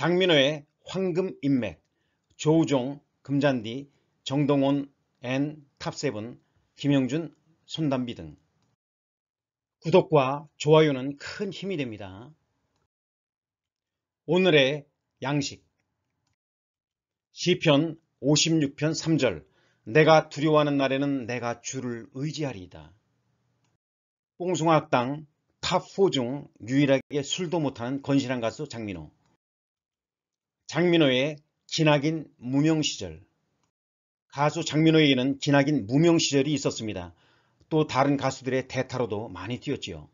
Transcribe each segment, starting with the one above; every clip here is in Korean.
장민호의 황금 인맥, 조우종, 금잔디, 정동원, 앤, 탑세븐, 김영준, 손담비 등 구독과 좋아요는 큰 힘이 됩니다. 오늘의 양식 시편 56편 3절 내가 두려워하는 날에는 내가 주를 의지하리이다. 뽕숭아학당 탑4 중 유일하게 술도 못하는 건실한 가수 장민호 장민호의 기나긴 무명 시절 가수 장민호에게는 기나긴 무명 시절이 있었습니다. 또 다른 가수들의 대타로도 많이 뛰었지요.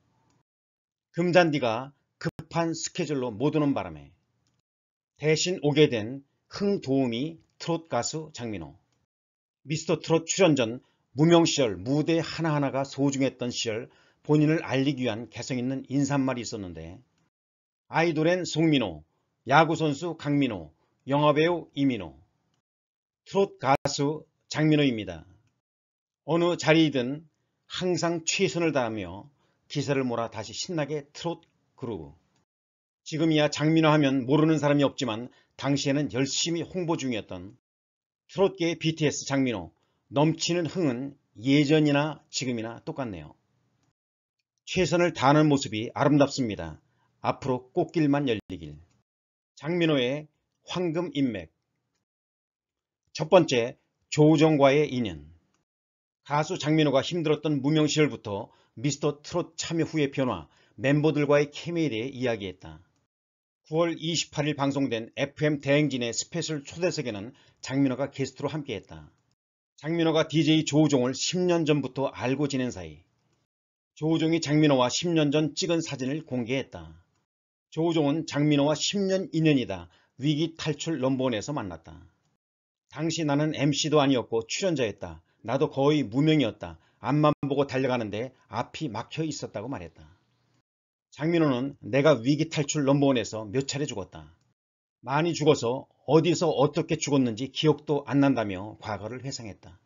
금잔디가 급한 스케줄로 못 오는 바람에 대신 오게 된 흥도움이 트롯 가수 장민호. 미스터 트롯 출연 전 무명 시절 무대 하나하나가 소중했던 시절 본인을 알리기 위한 개성있는 인사말이 있었는데 아이돌엔 송민호, 야구선수 강민호, 영화배우 이민호, 트롯 가수 장민호입니다. 어느 자리이든 항상 최선을 다하며 기세를 몰아 다시 신나게 트롯 그룹. 지금이야 장민호 하면 모르는 사람이 없지만 당시에는 열심히 홍보 중이었던 트롯계의 BTS 장민호 넘치는 흥은 예전이나 지금이나 똑같네요. 최선을 다하는 모습이 아름답습니다. 앞으로 꽃길만 열리길. 장민호의 황금 인맥 첫 번째, 조우정과의 인연 가수 장민호가 힘들었던 무명 시절부터 미스터 트롯 참여 후의 변화, 멤버들과의 케미에 대해 이야기했다. 9월 28일 방송된 FM 대행진의 스페셜 초대석에는 장민호가 게스트로 함께했다. 장민호가 DJ 조우종을 10년 전부터 알고 지낸 사이 조우종이 장민호와 10년 전 찍은 사진을 공개했다. 조우종은 장민호와 10년 인연이다. 위기 탈출 런본에서 만났다. 당시 나는 MC도 아니었고 출연자였다. 나도 거의 무명이었다. 앞만 보고 달려가는데 앞이 막혀 있었다고 말했다. 장민호는 내가 위기 탈출 런본에서 몇 차례 죽었다. 많이 죽어서 어디서 어떻게 죽었는지 기억도 안 난다며 과거를 회상했다.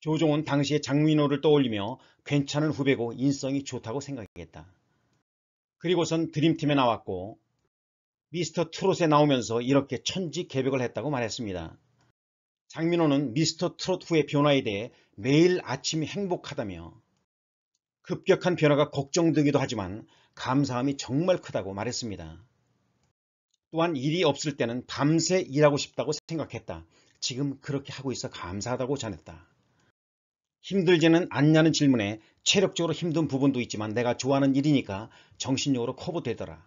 조종은 당시에 장민호를 떠올리며 괜찮은 후배고 인성이 좋다고 생각했다. 그리고선 드림팀에 나왔고 미스터 트롯에 나오면서 이렇게 천지개벽을 했다고 말했습니다. 장민호는 미스터 트롯 후의 변화에 대해 매일 아침이 행복하다며 급격한 변화가 걱정되기도 하지만 감사함이 정말 크다고 말했습니다. 또한 일이 없을 때는 밤새 일하고 싶다고 생각했다. 지금 그렇게 하고 있어 감사하다고 전했다. 힘들지는 않냐는 질문에 체력적으로 힘든 부분도 있지만 내가 좋아하는 일이니까 정신적으로 커버되더라.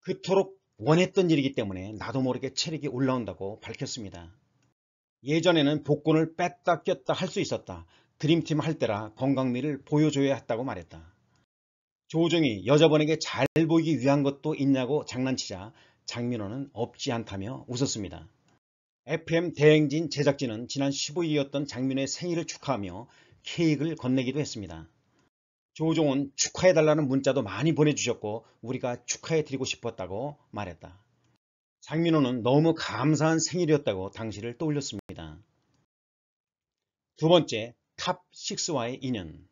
그토록 원했던 일이기 때문에 나도 모르게 체력이 올라온다고 밝혔습니다. 예전에는 복권을 뺐다 꼈다 할 수 있었다. 드림팀 할 때라 건강미를 보여줘야 했다고 말했다. 조정이 여자분에게 잘 보이기 위한 것도 있냐고 장난치자 장민호는 없지 않다며 웃었습니다. FM 대행진 제작진은 지난 15일이었던 장민호의 생일을 축하하며 케이크를 건네기도 했습니다. 조종은 축하해달라는 문자도 많이 보내주셨고 우리가 축하해드리고 싶었다고 말했다. 장민호는 너무 감사한 생일이었다고 당시를 떠올렸습니다. 두 번째, 탑6와의 인연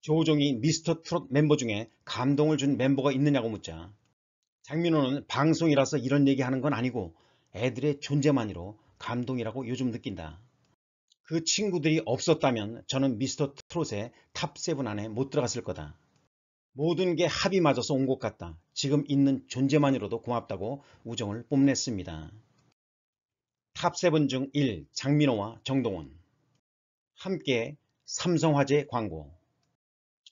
조우종이 미스터 트롯 멤버 중에 감동을 준 멤버가 있느냐고 묻자 장민호는 방송이라서 이런 얘기하는 건 아니고 애들의 존재만으로 감동이라고 요즘 느낀다. 그 친구들이 없었다면 저는 미스터 트롯의 탑7 안에 못 들어갔을 거다. 모든 게 합이 맞아서 온 것 같다. 지금 있는 존재만으로도 고맙다고 우정을 뽐냈습니다. 탑7 중 1. 장민호와 정동원 함께 삼성화재 광고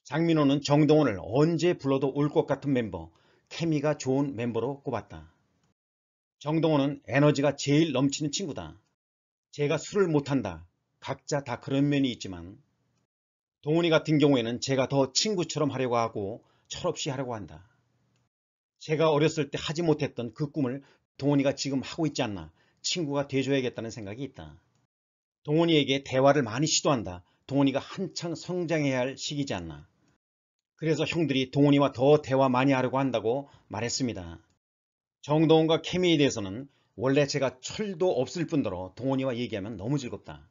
장민호는 정동원을 언제 불러도 올 것 같은 멤버, 케미가 좋은 멤버로 꼽았다. 정동호는 에너지가 제일 넘치는 친구다. 제가 술을 못한다. 각자 다 그런 면이 있지만 동훈이 같은 경우에는 제가 더 친구처럼 하려고 하고 철없이 하려고 한다. 제가 어렸을 때 하지 못했던 그 꿈을 동훈이가 지금 하고 있지 않나 친구가 돼줘야겠다는 생각이 있다. 동훈이에게 대화를 많이 시도한다. 동훈이가 한창 성장해야 할 시기지 않나. 그래서 형들이 동훈이와 더 대화 많이 하려고 한다고 말했습니다. 정동원과 케미에 대해서는 원래 제가 철도 없을 뿐더러 동원이와 얘기하면 너무 즐겁다.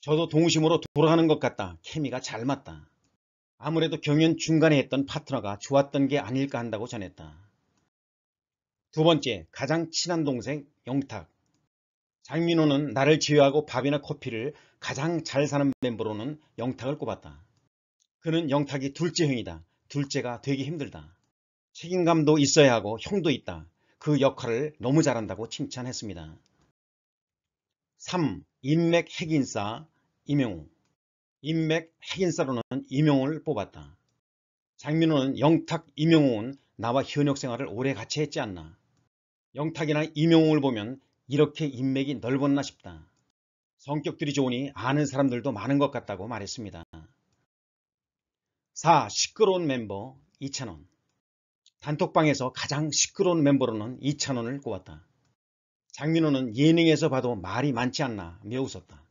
저도 동심으로 돌아가는 것 같다. 케미가 잘 맞다. 아무래도 경연 중간에 했던 파트너가 좋았던 게 아닐까 한다고 전했다. 두 번째, 가장 친한 동생 영탁. 장민호는 나를 제외하고 밥이나 커피를 가장 잘 사는 멤버로는 영탁을 꼽았다. 그는 영탁이 둘째 형이다. 둘째가 되기 힘들다. 책임감도 있어야 하고 형도 있다. 그 역할을 너무 잘한다고 칭찬했습니다. 3. 인맥 핵인싸 임용웅 인맥 핵인싸로는 임용웅을 뽑았다. 장민호는 영탁, 임용웅는 나와 현역 생활을 오래 같이 했지 않나. 영탁이나 임용웅를 보면 이렇게 인맥이 넓었나 싶다. 성격들이 좋으니 아는 사람들도 많은 것 같다고 말했습니다. 4. 시끄러운 멤버 이찬원 단톡방에서 가장 시끄러운 멤버로는 이찬원을 꼽았다. 장민호는 예능에서 봐도 말이 많지 않나 며 웃었다.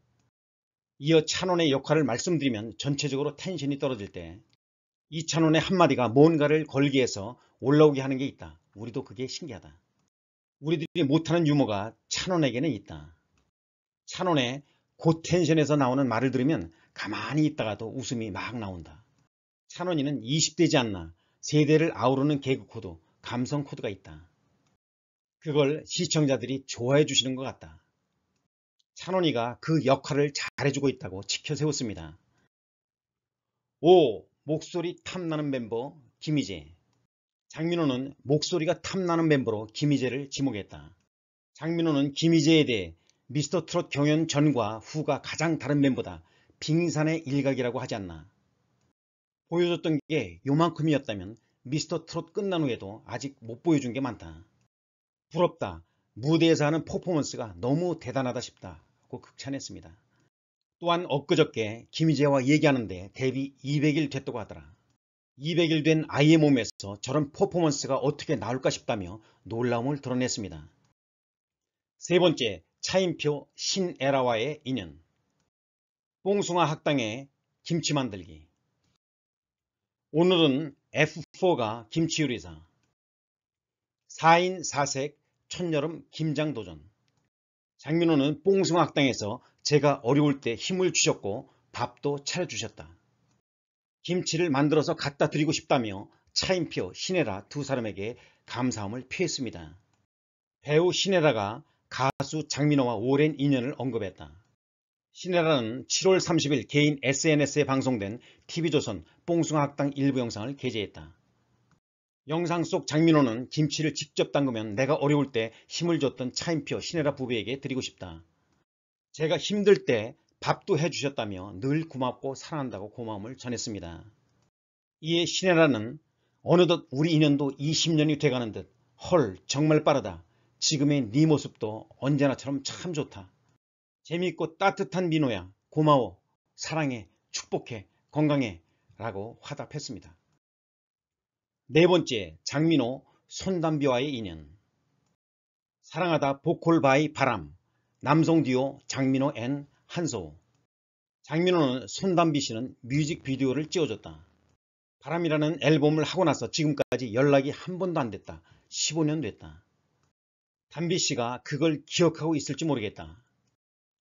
이어 찬원의 역할을 말씀드리면 전체적으로 텐션이 떨어질 때 이찬원의 한마디가 뭔가를 걸기 위해서 올라오게 하는 게 있다. 우리도 그게 신기하다. 우리들이 못하는 유머가 찬원에게는 있다. 찬원의 고텐션에서 나오는 말을 들으면 가만히 있다가도 웃음이 막 나온다. 찬원이는 20대지 않나 세대를 아우르는 개그 코드, 감성 코드가 있다. 그걸 시청자들이 좋아해 주시는 것 같다. 찬원이가 그 역할을 잘해주고 있다고 지켜세웠습니다. 5. 목소리 탐나는 멤버 김희재 장민호는 목소리가 탐나는 멤버로 김희재를 지목했다. 장민호는 김희재에 대해 미스터 트롯 경연 전과 후가 가장 다른 멤버다. 빙산의 일각이라고 하지 않나. 보여줬던 게 요만큼이었다면 미스터 트롯 끝난 후에도 아직 못 보여준 게 많다. 부럽다. 무대에서 하는 퍼포먼스가 너무 대단하다 싶다고 극찬했습니다. 또한 엊그저께 김희재와 얘기하는데 데뷔 200일 됐다고 하더라. 200일 된 아이의 몸에서 저런 퍼포먼스가 어떻게 나올까 싶다며 놀라움을 드러냈습니다. 세 번째, 차인표 신에라와의 인연 뽕숭아 학당의 김치 만들기 오늘은 F4가 김치요리사 4인 4색 첫여름 김장도전 장민호는 뽕숭학당에서 제가 어려울 때 힘을 주셨고 밥도 차려주셨다. 김치를 만들어서 갖다 드리고 싶다며 차인표 신혜라 두 사람에게 감사함을 표했습니다. 배우 신혜라가 가수 장민호와 오랜 인연을 언급했다. 신혜라는 7월 30일 개인 SNS에 방송된 TV조선 뽕숭아학당 일부 영상을 게재했다. 영상 속 장민호는 김치를 직접 담그면 내가 어려울 때 힘을 줬던 차인표 신혜라 부부에게 드리고 싶다. 제가 힘들 때 밥도 해주셨다며 늘 고맙고 사랑한다고 고마움을 전했습니다. 이에 신혜라는 어느덧 우리 인연도 20년이 돼가는 듯 헐 정말 빠르다. 지금의 네 모습도 언제나처럼 참 좋다. 재미있고 따뜻한 민호야. 고마워. 사랑해. 축복해. 건강해. 라고 화답했습니다. 네 번째, 장민호 손담비와의 인연 사랑하다 보컬 바이 바람 남성 듀오 장민호 앤 한소호 장민호는 손담비 씨는 뮤직비디오를 찍어줬다. 바람이라는 앨범을 하고 나서 지금까지 연락이 한 번도 안 됐다. 15년 됐다. 담비 씨가 그걸 기억하고 있을지 모르겠다.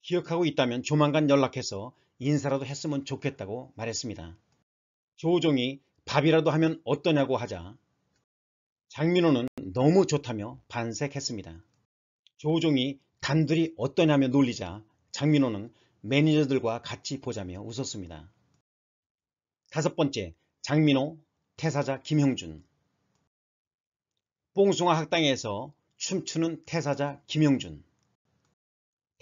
기억하고 있다면 조만간 연락해서 인사라도 했으면 좋겠다고 말했습니다. 조우종이 밥이라도 하면 어떠냐고 하자 장민호는 너무 좋다며 반색했습니다. 조우종이 단둘이 어떠냐며 놀리자 장민호는 매니저들과 같이 보자며 웃었습니다. 다섯 번째, 장민호, 태사자 김형준 뽕숭아 학당에서 춤추는 태사자 김형준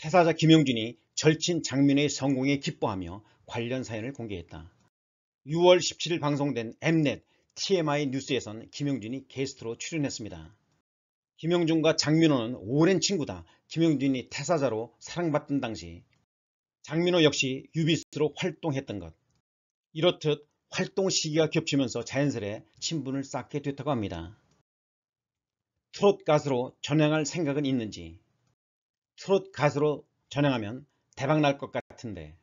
태사자 김용준이 절친 장민의 성공에 기뻐하며 관련 사연을 공개했다. 6월 17일 방송된 엠넷 TMI 뉴스에선 김용준이 게스트로 출연했습니다. 김용준과 장민호는 오랜 친구다. 김용준이 태사자로 사랑받던 당시 장민호 역시 유비스로 활동했던 것. 이렇듯 활동 시기가 겹치면서 자연스레 친분을 쌓게 됐다고 합니다. 트롯 가수로 전향할 생각은 있는지 트롯 가수로 전향하면 대박날 것 같은데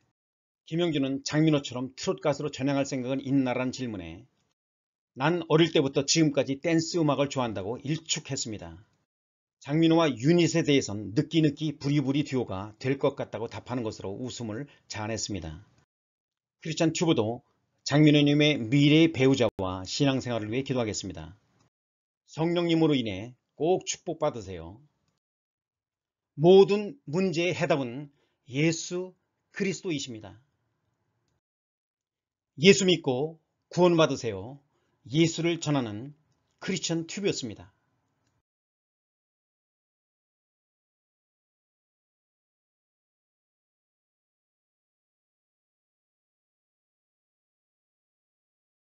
김영준은 장민호처럼 트롯 가수로 전향할 생각은 있나라는 질문에 난 어릴 때부터 지금까지 댄스 음악을 좋아한다고 일축했습니다. 장민호와 유닛에 대해선 느끼느끼 부리부리 듀오가 될 것 같다고 답하는 것으로 웃음을 자아냈습니다. 크리스찬 튜브도 장민호님의 미래의 배우자와 신앙생활을 위해 기도하겠습니다. 성령님으로 인해 꼭 축복받으세요. 모든 문제의 해답은 예수 그리스도이십니다. 예수 믿고 구원 받으세요. 예수를 전하는 크리스천 튜브였습니다.